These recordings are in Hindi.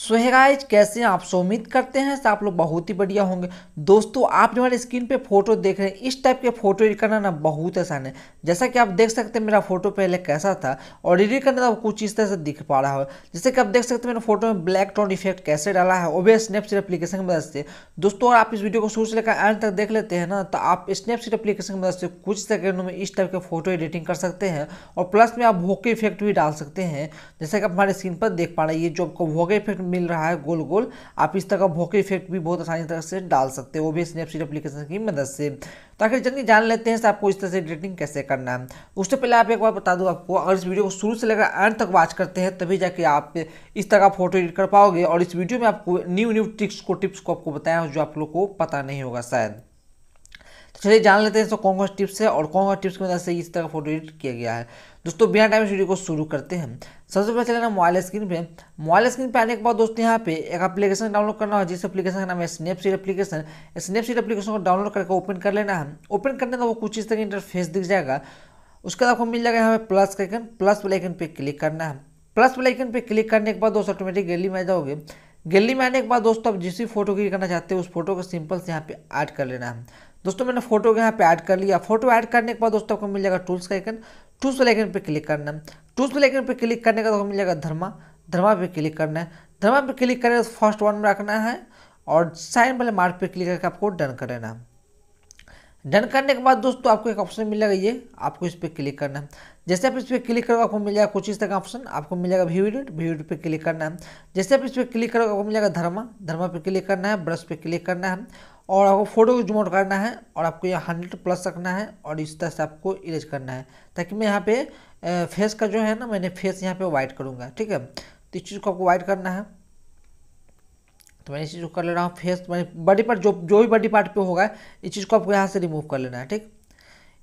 सो है गाइज कैसे हैं आप सो उम्मीद करते हैं आप लोग बहुत ही बढ़िया होंगे दोस्तों आप जो हमारे स्क्रीन पे फोटो देख रहे हैं इस टाइप के फोटो एडिट करना ना बहुत आसान है जैसा कि आप देख सकते हैं मेरा फोटो पहले कैसा था और एडिट करना था कुछ इस तरह से दिख पा रहा है जैसे कि आप देख सकते हैं मेरे फोटो में ब्लैक टोन इफेक्ट कैसे डाला है ओबे स्नैपसीट एप्लीकेशन की मदद से दोस्तों और आप इस वीडियो को शुरू से लेकर एंड तक देख लेते हैं ना तो आप स्नैपसीट एप्लीकेशन की मदद से कुछ सेकंडों में इस टाइप के फोटो एडिटिंग कर सकते हैं और प्लस में आप भोके इफेक्ट भी डाल सकते हैं जैसा कि आप हमारे स्क्रीन पर देख पा रहे हैं ये जो आपको भोके इफेक्ट मिल रहा है गोल गोल आप इस तरह का भोके इफेक्ट भी बहुत आसानी तरह से डाल सकते हो वो भी स्नैपसीड अपलीकेशन की मदद से तो आखिर जल्दी जान लेते हैं तो आपको इस तरह से एडिटिंग कैसे करना है उससे पहले आप एक बार बता दूँ आपको अगर इस वीडियो को शुरू से लेकर एंड तक वॉच करते हैं तभी जाके आप इस तरह का फोटो एडिट कर पाओगे और इस वीडियो में आपको न्यू न्यू ट्रिक्स को टिप्स को आपको बताया जो आप लोग को पता नहीं होगा शायद चलिए जान लेते हैं तो कौन कौन टिप्स है और कौन कौन टिप्स की मदद से इस तरह का फोटो एडिट किया गया है दोस्तों बिना टाइम वीडियो को शुरू करते हैं सबसे पहले चलेना मोबाइल स्क्रीन पे मोबाइल स्क्रीन पे आने के बाद दोस्तों यहाँ पे एक एप्लीकेशन डाउनलोड करना है जिस एप्लीकेशन का नाम है स्नैपसीड एप्लीकेशन स्नैपसीड एप्लीकेशन को डाउनलोड करके ओपन कर लेना है ओपन करने का वो कुछ इस तरह का इंटरफेस दिख जाएगा उसके बाद आपको मिल जाएगा यहाँ पे प्लस का आइकन प्लस वाले आइकन पे क्लिक करना है प्लस वाले आइकन पे क्लिक करने के बाद दोस्तों ऑटोमेटिक गैलरी में आ जाओगे गैलरी में आने के बाद दोस्तों आप जिस भी फोटो क्लिक करना चाहते हो उस फोटो को सिंपल से यहाँ पे ऐड कर लेना है दोस्तों मैंने फोटो यहाँ पे ऐड कर लिया फोटो ऐड करने के बाद दोस्तों आपको मिल जाएगा टूल्स का आइकन टूल्स वाले आइकन पे क्लिक करना है टूल्स वाले आइकन पे क्लिक करने का तो मिल जाएगा धर्मा धर्मा पे क्लिक करना है धर्मा पे क्लिक करें फर्स्ट वन में रखना है और साइन वाले मार्क पे क्लिक करके आपको डन कर लेना है डन करने के बाद दोस्तों आपको एक ऑप्शन मिल जाएगा ये आपको इस पर क्लिक करना है जैसे आप इस पर क्लिक करोगे आपको मिल जाएगा कुछ इस तरह का ऑप्शन आपको मिल जाएगा व्यू एडिट व्यू एडिट पर क्लिक करना है जैसे आप इस पर क्लिक करोगे आपको मिल जाएगा धर्मा धर्मा पे क्लिक करना है ब्रश पे क्लिक करना है और आपको फ़ोटो को जूम आउट करना है और आपको यहाँ हंड्रेड प्लस रखना है और इस तरह से आपको इरेज करना है ताकि मैं यहाँ पे फेस का जो है ना मैंने फेस यहाँ पे वाइट करूँगा ठीक है तो इस चीज़ को आपको वाइट करना है तो मैं इस चीज़ को कर ले रहा हूँ फेस मैंने बॉडी पार्ट जो जो भी बॉडी पार्ट पे होगा इस चीज़ को आपको यहाँ से रिमूव कर लेना है ठीक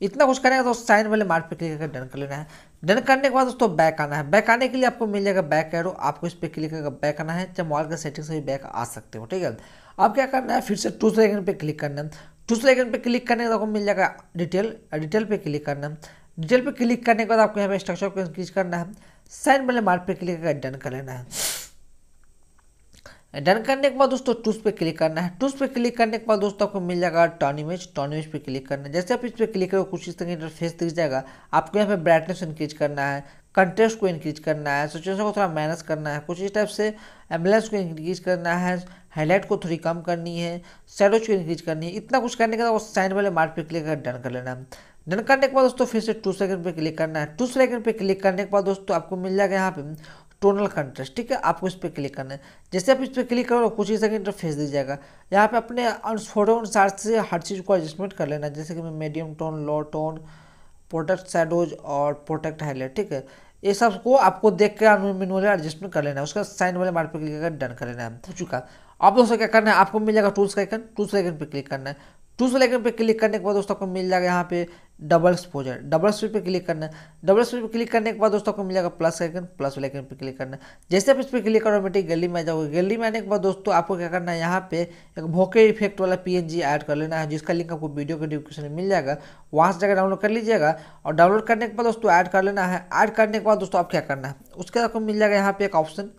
इतना कुछ करना है तो साइन वाले मार्क पे क्लिक करके डन कर लेना है डन करने के बाद दोस्तों बैक आना है बैक आने के लिए आपको मिल जाएगा बैक एरो आपको इस पर क्लिक करके बैक आना है चाहे मोबाइल के सेटिंग से भी बैक आ सकते हो ठीक है अब क्या करना है फिर से टू सेकंड पे क्लिक करना है टू सेकंड पे क्लिक करने के बाद आपको मिल जाएगा डिटेल डिटेल पे क्लिक करना है डिटेल पे क्लिक करने के बाद आपको यहाँ पे स्ट्रक्चर को इंक्रीज करना है साइन वाले मार्क पर क्लिक करके डन कर लेना है डन करने के बाद दोस्तों टूस पे क्लिक करना है टूस पे क्लिक करने के बाद दोस्तों आपको मिल जाएगा टॉन इमेज टॉन इमेज पे क्लिक करना है जैसे आप इस पर क्लिक करोगे कुछ इस तरह इंटरफेस दिख जाएगा आपको यहाँ पे ब्राइटनेस इंक्रीज करना है कंटेस्ट को इंक्रीज करना है सिचुएशन को थोड़ा मैनेज करना है कुछ इस टाइप से एम्बुलेंस को इंक्रीज करना है हाईलाइट को थोड़ी कम करनी है शेडोज को इंक्रीज करनी है इतना कुछ करने के बाद साइन वाले मार्क पे क्लिक कर डन कर लेना है डन करने के बाद दोस्तों फिर से टू सेकंड पे क्लिक करना है टू सेकंड पे क्लिक करने के बाद दोस्तों आपको मिल जाएगा यहाँ पे टोनल कंट्रास्ट ठीक है आपको इस पर क्लिक करना है जैसे आप इस पर क्लिक करो कुछ ही सेकंड इंटरफेस दिख जाएगा यहाँ पे अपने फोटो अनुसार से हर चीज़ को एडजस्टमेंट कर लेना जैसे कि मैं medium tone low tone protect shadows और प्रोटेक्ट हाईलाइट ठीक है ये सब को आपको देख कर मिनुअली एडजस्टमेंट कर लेना है उसका साइन वाले मार्क पर क्लिक करके डन कर लेना है हो चुका अब दोस्तों क्या करना है आपको मिल जाएगा टूल्स का आइकन टूल्स आइकन पर क्लिक करना है टू सेलेक्ट पे क्लिक करने के बाद दोस्तों आपको मिल जाएगा यहाँ पे डबल एक्सपोजर डबल स्पीड पे क्लिक करना है डबल स्पीड पे क्लिक करने के बाद दोस्तों आपको मिल जाएगा प्लस आइकन प्लस आइकन पे क्लिक करना है जैसे आप इस पर क्लिक करो मेटी गैलरी में आ जाओगे गैलरी में आने के बाद दोस्तों आपको क्या करना है यहाँ पे एक भोके इफेक्ट वाला पीएनजी ऐड कर लेना है जिसका लिंक आपको वीडियो के डिस्क्रिप्शन में मिल जाएगा वहाँ से जाकर डाउनलोड कर लीजिएगा और डाउनलोड करने के बाद दोस्तों ऐड कर लेना है ऐड करने के बाद दोस्तों आप क्या करना है उसके बाद आपको मिल जाएगा यहाँ पे एक ऑप्शन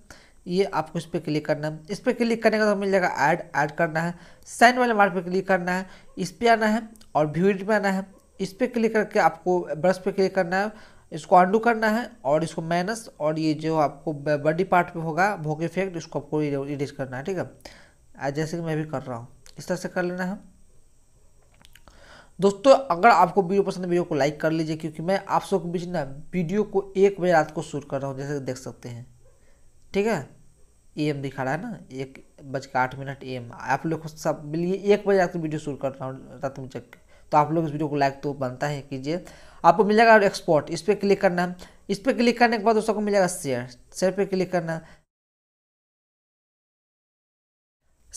ये आपको इस पर क्लिक करना है इस पर क्लिक करने का तो मिल जाएगा ऐड ऐड करना है साइन वाले मार्क पर क्लिक करना है इस पर आना है और व्यू एडिट में आना है इस पर क्लिक करके आपको ब्रश पे क्लिक करना है इसको अंडू करना है और इसको माइनस और ये जो आपको बॉडी पार्ट पे होगा भोग इफेक्ट इसको आपको एडिट करना है ठीक है जैसे कि मैं भी कर रहा हूँ इस तरह से कर लेना है दोस्तों अगर आपको वीडियो पसंद है वीडियो को लाइक कर लीजिए क्योंकि मैं आप सबके बीच ना वीडियो को एक बजे रात को शूट कर रहा हूँ जैसे देख सकते हैं ठीक है ए एम दिखा रहा है ना एक बज के आठ मिनट ए एम आप लोग सब मिलिए एक बजे रात वीडियो शुरू कर रहा हूँ रात में चेक तो आप लोग इस वीडियो को लाइक तो बनता है कीजिए आपको मिल जाएगा एक्सपोर्ट इस पर क्लिक करना है इस पर क्लिक करने के बाद दोस्तों को मिल जाएगा शेयर शेयर पर क्लिक करना है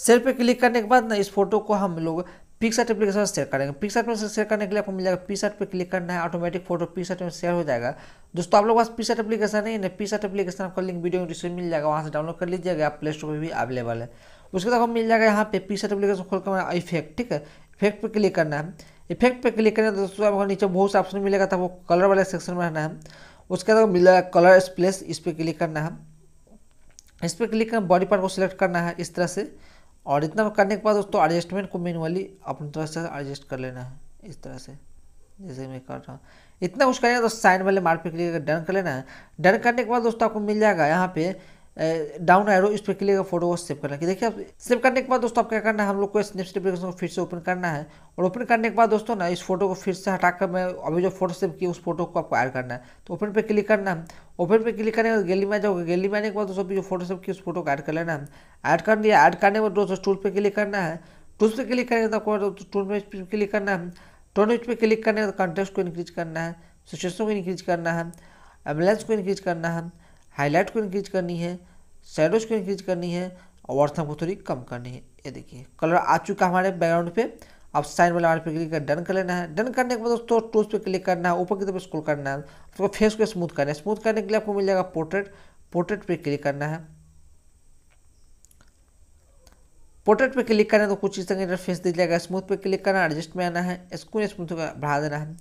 शेयर पे क्लिक करने के बाद ना इस फोटो को हम लोग पिक्सर्ट एप्लीकेशन शेयर करेंगे पिक्सर्ट पर शेयर करने के लिए आपको मिल जाएगा पिक्सर्ट पे क्लिक करना है ऑटोमेटिक फोटो पिक्सर्ट में शेयर हो जाएगा दोस्तों आप लोग पास पिक्सर्ट एप्लीकेशन नहीं है सर्ट एप्लीकेशन आपका लिंक वीडियो में मिल जाएगा वहाँ से डाउनलोड कर लीजिएगा आप प्ले स्टोर पर भी अवेलेबल तो है उसके बाद आपको मिल जाएगा यहाँ पे पिक्सर्ट एप्लीकेशन खोल कर इफेक्ट ठीक है इफेक्ट पर क्लिक करना है इफेक्ट पे क्लिक करना है दोस्तों आपको नीचे बहुत से ऑप्शन मिलेगा तो वो कलर वाले सेक्शन में रहना है उसके बाद मिल जाएगा कलर स्प्लेस इस पर क्लिक करना है इस पर क्लिक करना बॉडी पार्ट को सिलेक्ट करना है इस तरह से और इतना करने के बाद दोस्तों एडजस्टमेंट को मैनुअली अपनी तरह से एडजस्ट कर लेना है इस तरह से जैसे मैं कर रहा हूँ इतना कुछ करेंगे तो साइन वाले मार्क पे क्लिक डन कर लेना है डन करने के बाद दोस्तों आपको मिल जाएगा यहाँ पे डाउन एरो इस पर क्लिक फोटो को सेव करना कि देखिए आप सेव करने के बाद दोस्तों आप क्या करना है हम लोग को स्नैपचैट एप्लीकेशन को फिर से ओपन करना है और ओपन करने के बाद दोस्तों ना इस फोटो को फिर से हटाकर मैं अभी जो फोटो सेव किया उस फोटो को आपको ऐड करना है तो ओपन पे क्लिक करना है ओपन पे क्लिक करने के बाद गैली में जाओगे गैली में आने के बाद दोस्तों अभी जो फोटो सेव किया उस फोटो को ऐड कर लेना है ऐड कर दिया ऐड करने के बाद दोस्तों टूल पर क्लिक करना है टूल पर क्लिक करेंगे तो टूल में क्लिक करना है टोन पे क्लिक करने के बाद कॉन्टेस्ट को इंक्रीज करना है सिचुएशन को इंक्रीज करना है एम्बुलेंस को इंक्रीज करना है हाईलाइट को इंक्रीज करनी है शेडोज को इंक्रीज करनी है और वर्थम को थोड़ी कम करनी है ये देखिए कलर आ चुका हमारे बैकग्राउंड पे अब साइन वाला पे क्लिक कर डन कर लेना है डन करने के बाद दोस्तों टूल्स पे क्लिक करना है ऊपर की तरफ स्कूल करना है उसको फेस को स्मूथ करना है स्मूथ करने के लिए आपको मिल जाएगा पोर्ट्रेट पोर्ट्रेट पे क्लिक करना है पोर्ट्रेट पे क्लिक करना है तो कुछ इस तरह फेस दिख जाएगा स्मूथ पे क्लिक करना है एडजस्ट में आना है स्कूल स्मूथ बढ़ा देना है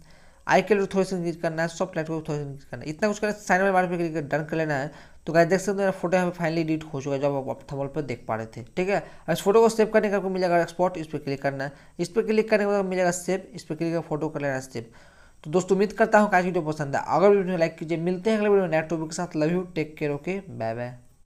आई के लिए थोड़ी सी इंक्रीज करना है सॉफ्ट लाइट को थोड़ी सी इंक्रीज करना है इतना कुछ करना साइन में बारे में डन कर लेना है तो गाइस देख सकते हो मेरा फोटो यहाँ पे फाइनली एडिट हो चुका है जो आप थमल पर देख पा रहे थे ठीक है और इस फोटो को सेव करने का आपको मिल जाएगा एक्सपोर्ट इस पर क्लिक करना है इस पर क्लिक करने के बाद मिल जाएगा सेव इस पर क्लिक कर फोटो कर लेना सेव तो दोस्तों उम्मीद करता हूँ आज वीडियो पसंद है अगर वीडियो लाइक कीजिए मिलते हैं अगले वीडियो नया टॉपिक के साथ love you take care okay bye bye